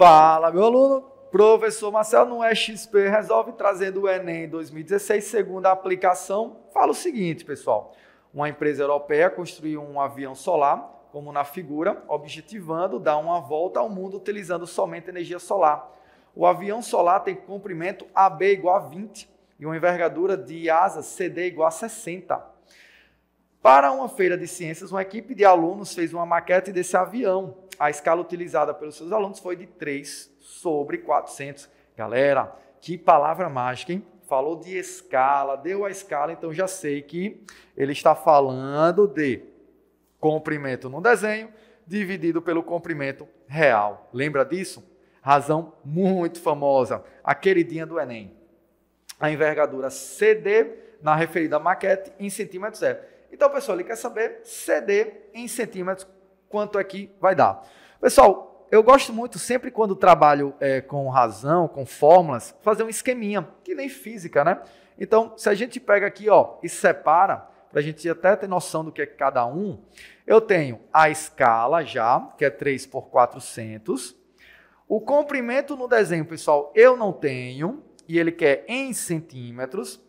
Fala, meu aluno. Professor Marcel no Exp resolve trazendo o Enem 2016, segunda aplicação. Fala o seguinte, pessoal. Uma empresa europeia construiu um avião solar, como na figura, objetivando dar uma volta ao mundo utilizando somente energia solar. O avião solar tem comprimento AB igual a 20 e uma envergadura de asa CD igual a 60. Para uma feira de ciências, uma equipe de alunos fez uma maquete desse avião. A escala utilizada pelos seus alunos foi de 3 sobre 400. Galera, que palavra mágica, hein? Falou de escala, deu a escala, então já sei que ele está falando de comprimento no desenho dividido pelo comprimento real. Lembra disso? Razão muito famosa, a queridinha do Enem. A envergadura CD na referida maquete em centímetros é então, pessoal, ele quer saber CD em centímetros, quanto é que vai dar. Pessoal, eu gosto muito, sempre quando trabalho é, com razão, com fórmulas, fazer um esqueminha, que nem física, né? Então, se a gente pega aqui ó, e separa, para a gente até ter noção do que é cada um, eu tenho a escala já, que é 3 por 400. O comprimento no desenho, pessoal, eu não tenho, e ele quer em centímetros.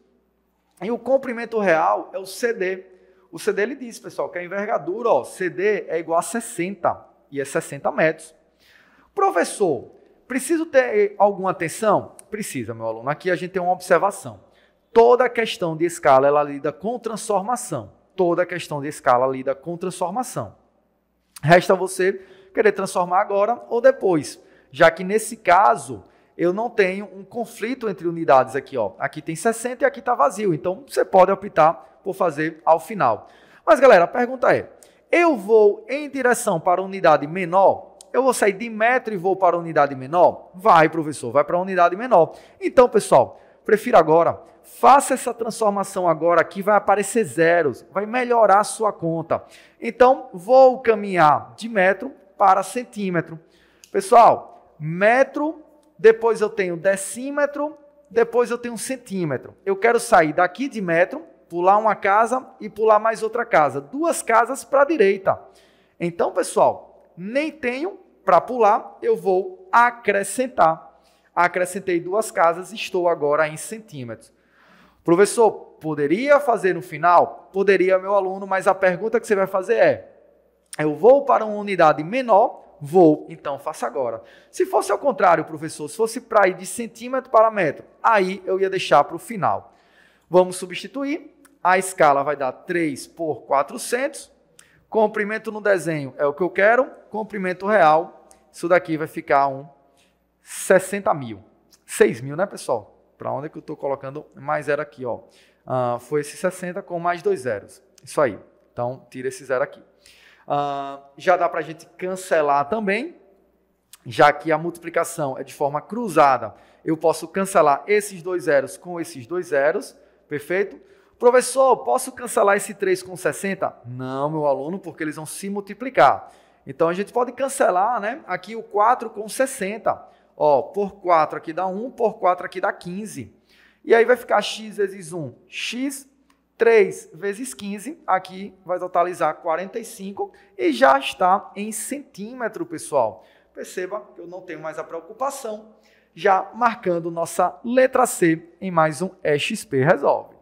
E o comprimento real é o CD, o CD ele diz, pessoal, que a envergadura, ó, CD é igual a 60 e é 60 metros. Professor, preciso ter alguma atenção? Precisa, meu aluno. Aqui a gente tem uma observação. Toda questão de escala ela lida com transformação. Toda questão de escala lida com transformação. Resta você querer transformar agora ou depois, já que nesse caso eu não tenho um conflito entre unidades aqui. Ó. Aqui tem 60 e aqui está vazio. Então, você pode optar por fazer ao final. Mas, galera, a pergunta é, eu vou em direção para unidade menor? Eu vou sair de metro e vou para unidade menor? Vai, professor, vai para unidade menor. Então, pessoal, prefiro agora, faça essa transformação agora aqui, vai aparecer zeros, vai melhorar a sua conta. Então, vou caminhar de metro para centímetro. Pessoal, metro depois eu tenho decímetro, depois eu tenho centímetro. Eu quero sair daqui de metro, pular uma casa e pular mais outra casa. Duas casas para a direita. Então, pessoal, nem tenho para pular, eu vou acrescentar. Acrescentei duas casas, estou agora em centímetros. Professor, poderia fazer no final? Poderia, meu aluno, mas a pergunta que você vai fazer é: eu vou para uma unidade menor vou, então faça agora. Se fosse ao contrário, professor, se fosse para ir de centímetro para metro, aí eu ia deixar para o final. Vamos substituir. A escala vai dar 3 por 400. Comprimento no desenho é o que eu quero. Comprimento real, isso daqui vai ficar um 60 mil. 6 mil, né, pessoal? Para onde é que eu estou colocando mais zero aqui, ó. Ah, foi esse 60 com mais dois zeros. Isso aí. Então, tira esse zero aqui. Ah, já dá para a gente cancelar também, já que a multiplicação é de forma cruzada. Eu posso cancelar esses dois zeros com esses dois zeros, perfeito? Professor, posso cancelar esse 3 com 60? Não, meu aluno, porque eles vão se multiplicar. Então a gente pode cancelar né, aqui o 4 com 60. Ó, por 4 aqui dá 1, por 4 aqui dá 15. E aí vai ficar x vezes 1, x 3 vezes 15, aqui vai totalizar 45 e já está em centímetro, pessoal. Perceba que eu não tenho mais a preocupação, já marcando nossa letra C em mais um EXP Resolve.